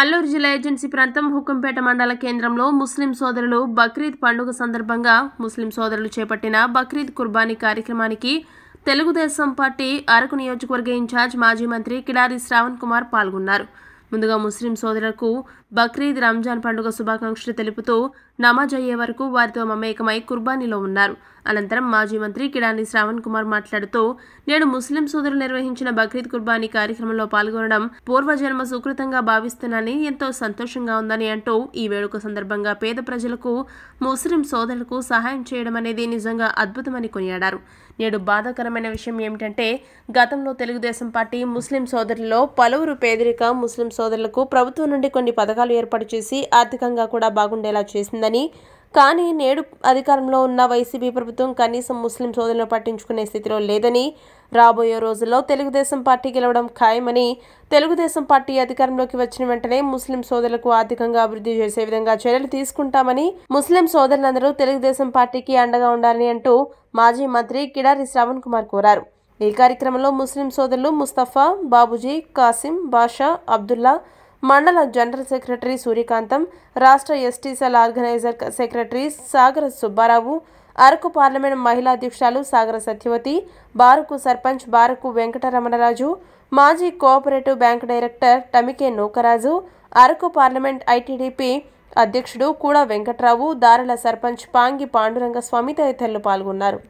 అల్లూరు జిల్లా ఏజెన్సీ ప్రాంతం హుకుంపేట మండల కేంద్రంలో ముస్లిం సోదరులు బక్రీద్ పండుగ సందర్భంగా ముస్లిం సోదరులు చేపట్టిన బక్రీద్ కుర్బానీ కార్యక్రమానికి తెలుగుదేశం పార్టీ అరకు నియోజకవర్గ ఇన్ఛార్జ్ మాజీ మంత్రి కిడారి శ్రావణ్ కుమార్ పాల్గొన్నారు ముందుగా ముస్లిం సోదరులకు బక్రీద్ రంజాన్ పండుగ శుభాకాంక్షలు తెలుపుతూ నమాజ్ అయ్యే వరకు వారితో మమేకమై కుర్బానీలో ఉన్నారు అనంతరం మాజీ మంత్రి కిడాని శ్రావణ్ కుమార్ మాట్లాడుతూ నేడు ముస్లిం సోదరులు నిర్వహించిన బక్రీద్ కుర్బానీ కార్యక్రమంలో పాల్గొనడం పూర్వజన్మ సుకృతంగా భావిస్తున్నానని ఎంతో సంతోషంగా ఉందని అంటూ ఈ వేడుక సందర్భంగా పేద ప్రజలకు ముస్లిం సోదరులకు సహాయం చేయడం అనేది నిజంగా అద్భుతమని కొనియాడారు నేడు బాధాకరమైన విషయం ఏమిటంటే గతంలో తెలుగుదేశం పార్టీ ముస్లిం సోదరులలో పలువురు పేదరిక ముస్లిం సోదరులకు ప్రభుత్వం నుండి కొన్ని పథకాలు పథకాలు ఏర్పాటు చేసి ఆర్థికంగా కూడా బాగుండేలా చేసిందని కానీ నేడు అధికారంలో ఉన్న వైసీపీ ప్రభుత్వం కనీసం ముస్లిం సోదరులను పట్టించుకునే స్థితిలో లేదని రాబోయే రోజుల్లో తెలుగుదేశం పార్టీ గెలవడం ఖాయమని తెలుగుదేశం పార్టీ అధికారంలోకి వచ్చిన వెంటనే ముస్లిం సోదరులకు ఆర్థికంగా అభివృద్ధి చేసే విధంగా చర్యలు తీసుకుంటామని ముస్లిం సోదరులందరూ తెలుగుదేశం పార్టీకి అండగా ఉండాలని అంటూ మాజీ మంత్రి కిడారి శ్రావణ్ కుమార్ కోరారు ఈ కార్యక్రమంలో ముస్లిం సోదరులు ముస్తఫా బాబుజీ కాసిం బాషా అబ్దుల్లా మండల జనరల్ సెక్రటరీ సూర్యకాంతం రాష్ట్ర ఎస్టీ సెల్ ఆర్గనైజర్ సెక్రటరీ సాగర సుబ్బారావు అరకు పార్లమెంట్ మహిళా అధ్యక్షురాలు సాగర సత్యవతి బారకు సర్పంచ్ బారకు వెంకటరమణరాజు మాజీ cooperative bank director Tamike Nookaraju Araku parliament ITDP అధ్యక్షుడు కూడా వెంకట్రావు దారుల సర్పంచ్ పాంగి పాండురంగస్వామి తదితరులు పాల్గొన్నారు